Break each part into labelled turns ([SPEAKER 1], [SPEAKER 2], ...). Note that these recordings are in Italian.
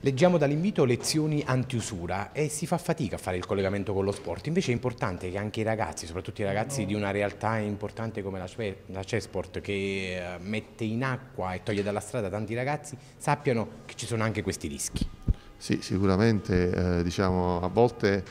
[SPEAKER 1] Leggiamo dall'invito lezioni anti-usura e si fa fatica a fare il collegamento con lo sport, invece è importante che anche i ragazzi, soprattutto i ragazzi no. di una realtà importante come la, cioè, la Cesport che eh, mette in acqua e toglie dalla strada tanti ragazzi, sappiano che ci sono anche
[SPEAKER 2] questi rischi. Sì, sicuramente eh, diciamo, a volte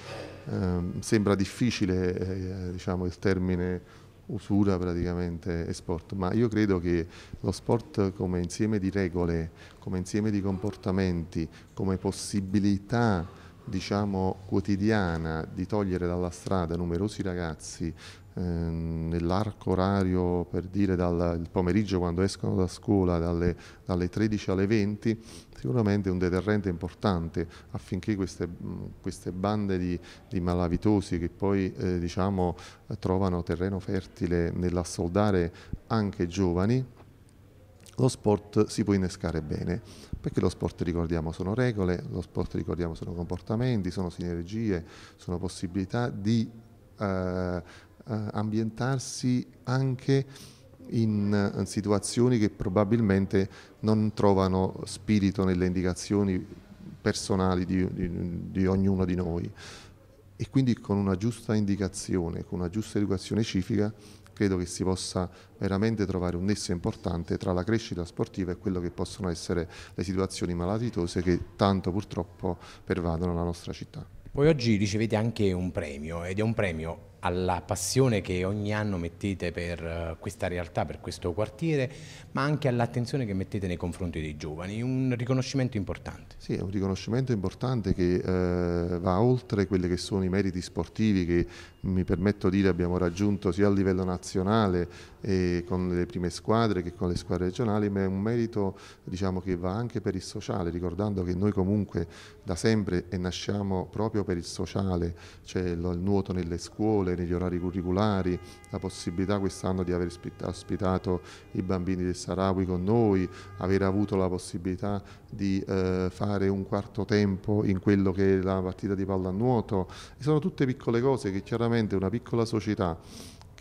[SPEAKER 2] eh, sembra difficile eh, diciamo, il termine usura praticamente e sport, ma io credo che lo sport come insieme di regole, come insieme di comportamenti, come possibilità diciamo, quotidiana di togliere dalla strada numerosi ragazzi eh, nell'arco orario, per dire dal pomeriggio quando escono da scuola dalle, dalle 13 alle 20, sicuramente è un deterrente importante affinché queste, queste bande di, di, malavitosi che poi eh, diciamo, trovano terreno fertile nell'assoldare anche giovani lo sport si può innescare bene, perché lo sport ricordiamo sono regole, lo sport ricordiamo sono comportamenti, sono sinergie, sono possibilità di eh, eh ambientarsi anche in, in eh, situazioni che probabilmente non trovano spirito nelle indicazioni personali di, di, di ognuno di noi e quindi con una giusta indicazione, con una giusta educazione civica, credo che si possa veramente trovare un nesso importante tra la crescita sportiva e quello che possono essere le situazioni malatitose che tanto purtroppo pervadono la nostra città.
[SPEAKER 1] Voi oggi ricevete anche un premio ed è un premio alla passione che ogni anno mettete per eh, questa realtà, per questo quartiere, ma anche all'attenzione che mettete nei confronti dei giovani, un riconoscimento importante.
[SPEAKER 2] Sì, è un riconoscimento importante che eh, va oltre quelli che sono i meriti sportivi che mi permetto di dire abbiamo raggiunto sia a livello nazionale eh, con le prime squadre che con le squadre regionali, ma è un merito diciamo, che va anche per il sociale, ricordando che noi comunque da sempre nasciamo proprio per il sociale, cioè il nuoto nelle scuole, negli orari curriculari, la possibilità quest'anno di aver ospitato i bambini del Sarawi con noi, aver avuto la possibilità di eh, fare un quarto tempo in quello che è la partita di pallanuoto, sono tutte piccole cose che chiaramente una piccola società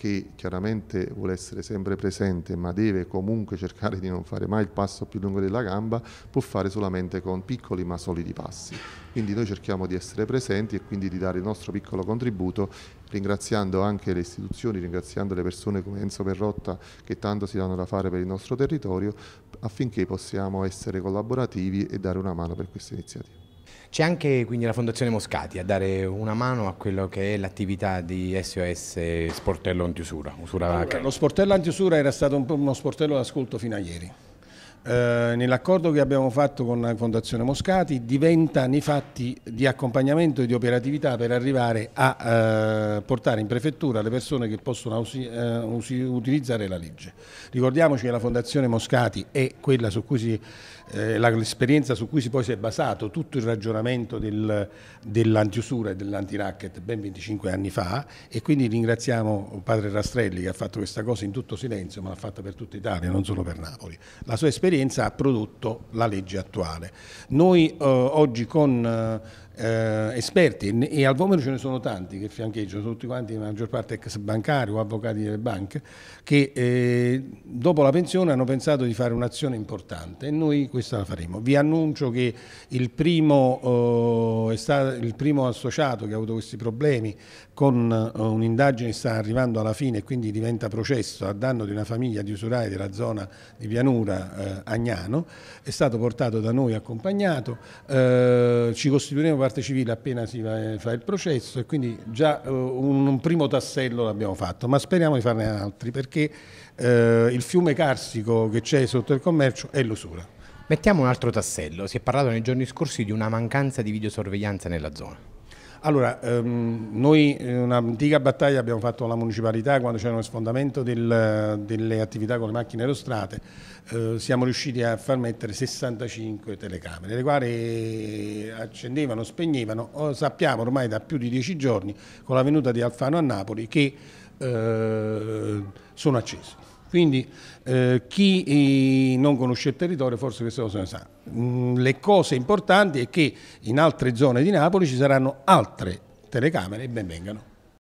[SPEAKER 2] che chiaramente vuole essere sempre presente ma deve comunque cercare di non fare mai il passo più lungo della gamba, può fare solamente con piccoli ma solidi passi. Quindi noi cerchiamo di essere presenti e quindi di dare il nostro piccolo contributo ringraziando anche le istituzioni, ringraziando le persone come Enzo Perrotta che tanto si danno da fare per il nostro territorio affinché possiamo essere collaborativi e dare una mano per questa iniziativa. C'è anche quindi la Fondazione Moscati a dare una mano a quello che è
[SPEAKER 1] l'attività di SOS Sportello Antiusura. Usura allora,
[SPEAKER 3] lo Sportello Antiusura era stato uno sportello d'ascolto fino a ieri. Eh, nell'accordo che abbiamo fatto con la Fondazione Moscati diventa nei fatti di accompagnamento e di operatività per arrivare a eh, portare in prefettura le persone che possono eh, usi, utilizzare la legge. Ricordiamoci che la Fondazione Moscati è quella su cui si eh, l'esperienza su cui si poi si è basato tutto il ragionamento del, dell'antiusura e dell'antiracket ben 25 anni fa e quindi ringraziamo padre Rastrelli che ha fatto questa cosa in tutto silenzio ma l'ha fatta per tutta Italia, non solo per Napoli. La sua esperienza esperienza ha prodotto la legge attuale. Noi eh, oggi con eh, eh, esperti e, al Vomero ce ne sono tanti che fiancheggiano, sono tutti quanti, la maggior parte ex bancari o avvocati delle banche, che eh, dopo la pensione hanno pensato di fare un'azione importante e noi questa la faremo. Vi annuncio che il primo, eh, stato, il primo associato che ha avuto questi problemi con eh, un'indagine che sta arrivando alla fine e quindi diventa processo a danno di una famiglia di usurai della zona di pianura eh, Agnano, è stato portato da noi accompagnato, eh, ci costituiremo parte civile appena si eh, fa il processo e quindi già eh, un, primo tassello l'abbiamo fatto, ma speriamo di farne altri perché eh, il
[SPEAKER 1] fiume carsico che c'è sotto il commercio è l'usura. Mettiamo un altro tassello, si è parlato nei giorni scorsi di una mancanza di videosorveglianza nella zona. Allora, ehm, noi
[SPEAKER 3] un'antica battaglia abbiamo fatto alla municipalità quando c'era uno sfondamento del, delle attività con le macchine aerostrate, eh, siamo riusciti a far mettere 65 telecamere, le quali accendevano, spegnevano, oh, sappiamo ormai da più di dieci giorni con la venuta di Alfano a Napoli che eh, sono accese. Quindi eh, chi eh, non conosce il territorio forse questa cosa non sa. Mm, le cose importanti è che in altre zone di Napoli ci saranno altre telecamere e ben vengano.